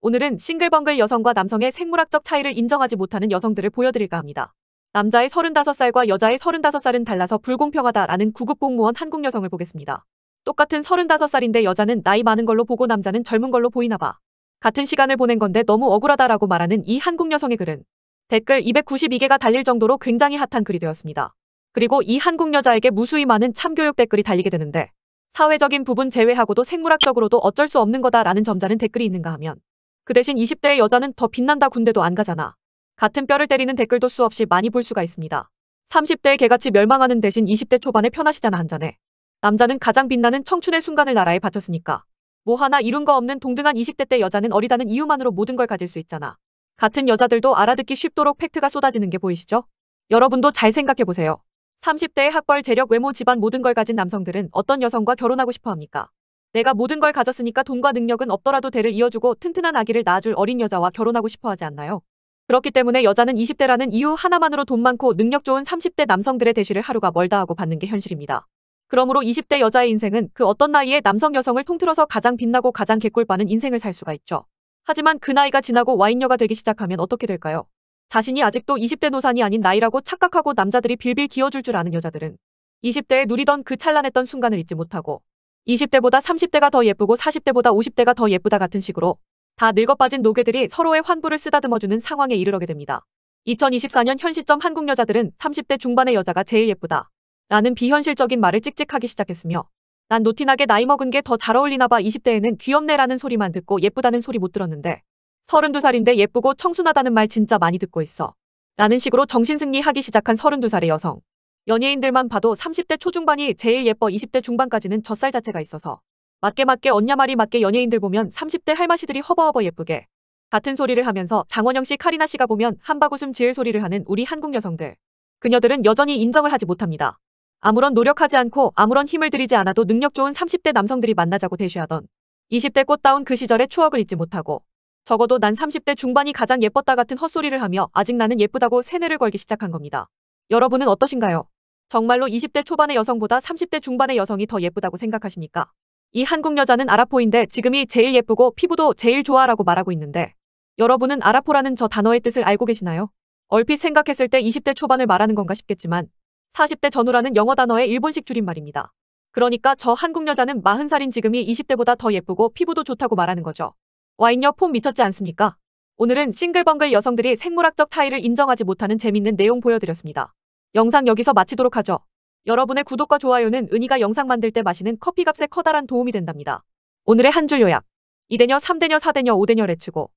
오늘은 싱글벙글 여성과 남성의 생물학적 차이를 인정하지 못하는 여성들을 보여드릴까 합니다. 남자의 35살과 여자의 35살은 달라서 불공평하다라는 구급공무원 한국 여성을 보겠습니다. 똑같은 35살인데 여자는 나이 많은 걸로 보고 남자는 젊은 걸로 보이나 봐. 같은 시간을 보낸 건데 너무 억울하다라고 말하는 이 한국 여성의 글은 댓글 292개가 달릴 정도로 굉장히 핫한 글이 되었습니다. 그리고 이 한국 여자에게 무수히 많은 참교육 댓글이 달리게 되는데 사회적인 부분 제외하고도 생물학적으로도 어쩔 수 없는 거다라는 점자는 댓글이 있는가 하면 그 대신 20대의 여자는 더 빛난다 군대도 안 가잖아. 같은 뼈를 때리는 댓글도 수없이 많이 볼 수가 있습니다. 30대의 개같이 멸망하는 대신 20대 초반에 편하시잖아 한 잔에. 남자는 가장 빛나는 청춘의 순간을 나라에 바쳤으니까. 뭐 하나 이룬 거 없는 동등한 20대 때 여자는 어리다는 이유만으로 모든 걸 가질 수 있잖아. 같은 여자들도 알아듣기 쉽도록 팩트가 쏟아지는 게 보이시죠? 여러분도 잘 생각해 보세요. 30대의 학벌, 재력, 외모, 집안 모든 걸 가진 남성들은 어떤 여성과 결혼하고 싶어 합니까? 내가 모든 걸 가졌으니까 돈과 능력은 없더라도 대를 이어주고 튼튼한 아기를 낳아줄 어린 여자와 결혼하고 싶어 하지 않나요? 그렇기 때문에 여자는 20대라는 이유 하나만으로 돈 많고 능력 좋은 30대 남성들의 대시를 하루가 멀다 하고 받는 게 현실입니다. 그러므로 20대 여자의 인생은 그 어떤 나이에 남성 여성을 통틀어서 가장 빛나고 가장 개꿀빠는 인생을 살 수가 있죠. 하지만 그 나이가 지나고 와인녀가 되기 시작하면 어떻게 될까요? 자신이 아직도 20대 노산이 아닌 나이라고 착각하고 남자들이 빌빌 기어줄 줄 아는 여자들은 20대에 누리던 그 찬란했던 순간을 잊지 못하고 20대보다 30대가 더 예쁘고 40대보다 50대가 더 예쁘다 같은 식으로 다 늙어 빠진 노개들이 서로의 환부를 쓰다듬어주는 상황에 이르러게 됩니다. 2024년 현 시점 한국 여자들은 30대 중반의 여자가 제일 예쁘다. 라는 비현실적인 말을 찍찍하기 시작했으며 난 노티나게 나이 먹은 게 더 잘 어울리나 봐 20대에는 귀엽네라는 소리만 듣고 예쁘다는 소리 못 들었는데 32살인데 예쁘고 청순하다는 말 진짜 많이 듣고 있어. 라는 식으로 정신승리하기 시작한 32살의 여성. 연예인들만 봐도 30대 초중반이 제일 예뻐 20대 중반까지는 젖살 자체가 있어서 맞게 맞게 언냐 말이 맞게 연예인들 보면 30대 할마시들이 허버허버 예쁘게 같은 소리를 하면서 장원영 씨, 카리나 씨가 보면 한바구음 지을 소리를 하는 우리 한국 여성들. 그녀들은 여전히 인정을 하지 못합니다. 아무런 노력하지 않고 아무런 힘을 들이지 않아도 능력 좋은 30대 남성들이 만나자고 대쉬하던 20대 꽃다운 그 시절의 추억을 잊지 못하고 적어도 난 30대 중반이 가장 예뻤다 같은 헛소리를 하며 아직 나는 예쁘다고 세뇌를 걸기 시작한 겁니다. 여러분은 어떠신가요? 정말로 20대 초반의 여성보다 30대 중반의 여성이 더 예쁘다고 생각하십니까? 이 한국 여자는 아라포인데 지금이 제일 예쁘고 피부도 제일 좋아라고 말하고 있는데 여러분은 아라포라는 저 단어의 뜻을 알고 계시나요? 얼핏 생각했을 때 20대 초반을 말하는 건가 싶겠지만 40대 전후라는 영어 단어의 일본식 줄임말입니다. 그러니까 저 한국 여자는 40살인 지금이 20대보다 더 예쁘고 피부도 좋다고 말하는 거죠. 와인여 폼 미쳤지 않습니까? 오늘은 싱글벙글 여성들이 생물학적 차이를 인정하지 못하는 재밌는 내용 보여드렸습니다. 영상 여기서 마치도록 하죠. 여러분의 구독과 좋아요는 은희가 영상 만들 때 마시는 커피값에 커다란 도움이 된답니다. 오늘의 한 줄 요약. 이대녀 3대녀, 4대녀, 5대녀 레츠고.